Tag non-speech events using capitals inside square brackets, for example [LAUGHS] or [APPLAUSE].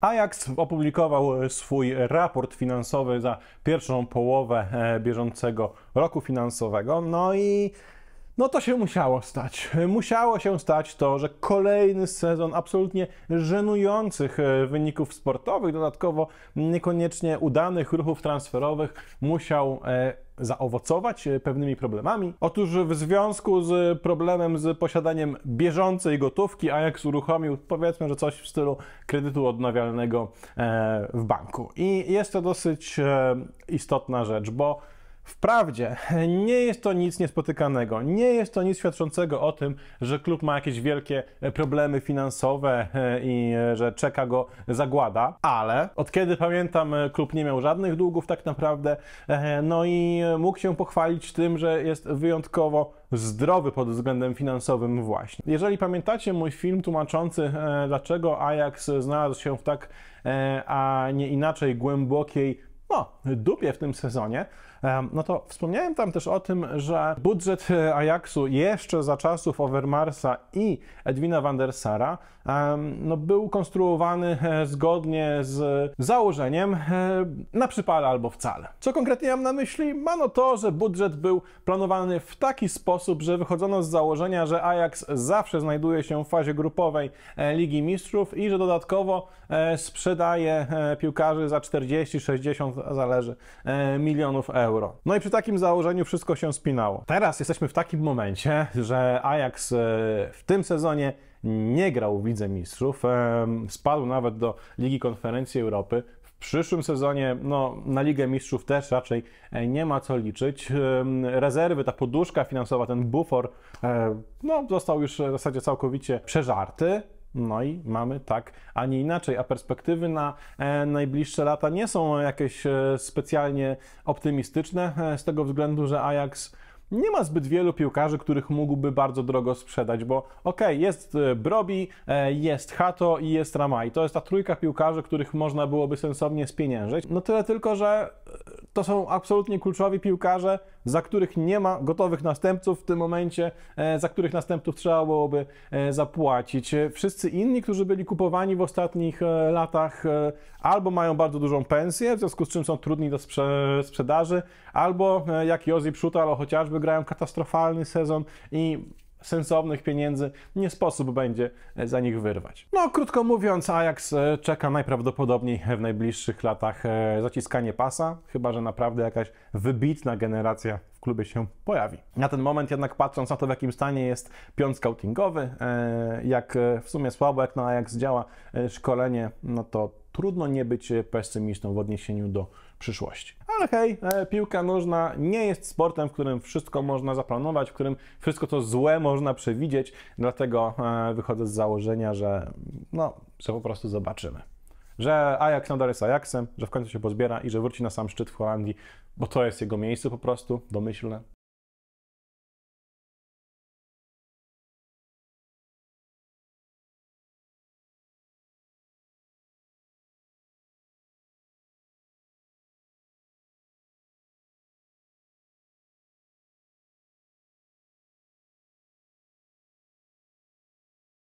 Ajax opublikował e, swój raport finansowy za pierwszą połowę e, bieżącego roku finansowego. No i no to się musiało stać. Musiało się stać to, że kolejny sezon absolutnie żenujących e, wyników sportowych, dodatkowo niekoniecznie udanych ruchów transferowych musiał e, zaowocować e, pewnymi problemami. Otóż w związku z problemem z posiadaniem bieżącej gotówki Ajax uruchomił powiedzmy, że coś w stylu kredytu odnawialnego w banku. I jest to dosyć istotna rzecz, bo Wprawdzie [LAUGHS] nie jest to nic niespotykanego, nie jest to nic świadczącego o tym, że klub ma jakieś wielkie e, problemy finansowe e, i e, że czeka go zagłada, ale od kiedy pamiętam, klub nie miał żadnych długów tak naprawdę, no i mógł się pochwalić tym, że jest wyjątkowo zdrowy pod względem finansowym właśnie. Jeżeli pamiętacie mój film tłumaczący, dlaczego Ajax znalazł się w tak, a nie inaczej głębokiej dupie w tym sezonie, no to wspomniałem tam też o tym, że budżet e, Ajaxu jeszcze za czasów Overmarsa i Edwina van der Sara no był konstruowany e, zgodnie z założeniem e, na przypale albo wcale. Co konkretnie mam na myśli? Mano to, że budżet był planowany w taki sposób, że wychodzono z założenia, że Ajax zawsze znajduje się w fazie grupowej Ligi Mistrzów i że dodatkowo sprzedaje piłkarzy za 40-60 zależy, e, milionów euro. No i przy takim założeniu wszystko się spinało. Teraz jesteśmy w takim momencie, że Ajax e, w tym sezonie nie grał w Lidze Mistrzów, e, spadł nawet do Ligi Konferencji Europy, w przyszłym sezonie no, na Ligę Mistrzów też raczej nie ma co liczyć. Rezerwy, ta poduszka finansowa, ten bufor no, został już w zasadzie całkowicie przeżarty. No i mamy tak, a nie inaczej. A perspektywy na e, najbliższe lata nie są jakieś e, specjalnie optymistyczne, e, z tego względu, że Ajax nie ma zbyt wielu piłkarzy, których mógłby bardzo drogo sprzedać, bo okej, okay, jest Brobi, jest Hato i jest Ramaj. To jest ta trójka piłkarzy, których można byłoby sensownie spieniężyć. No tyle tylko, że to są absolutnie kluczowi piłkarze, za których nie ma gotowych następców w tym momencie, e, za których następców trzeba byłoby e, zapłacić. Wszyscy inni, którzy byli kupowani w ostatnich e, latach, albo mają bardzo dużą pensję, w związku z czym są trudni do sprze sprzedaży, albo jak Jozi Pszutal, chociażby grają katastrofalny sezon i sensownych pieniędzy nie sposób będzie e, za nich wyrwać. No, krótko mówiąc, Ajax e, czeka najprawdopodobniej w najbliższych latach e, zaciskanie pasa, chyba że naprawdę jakaś wybitna generacja w klubie się pojawi. Na ten moment jednak patrząc na to, w jakim stanie jest pion scoutingowy, jak w sumie słabo, jak na Ajax działa szkolenie, no to trudno nie być e, pesymistą w odniesieniu do przyszłości. Ale hej, e, piłka nożna nie jest sportem, w którym wszystko można zaplanować, w którym wszystko co złe można przewidzieć, dlatego e, wychodzę z założenia, że no, że po prostu zobaczymy. Że Ajax nadal jest Ajaxem, że w końcu się pozbiera i że wróci na sam szczyt w Holandii, bo to jest jego miejsce po prostu, domyślne.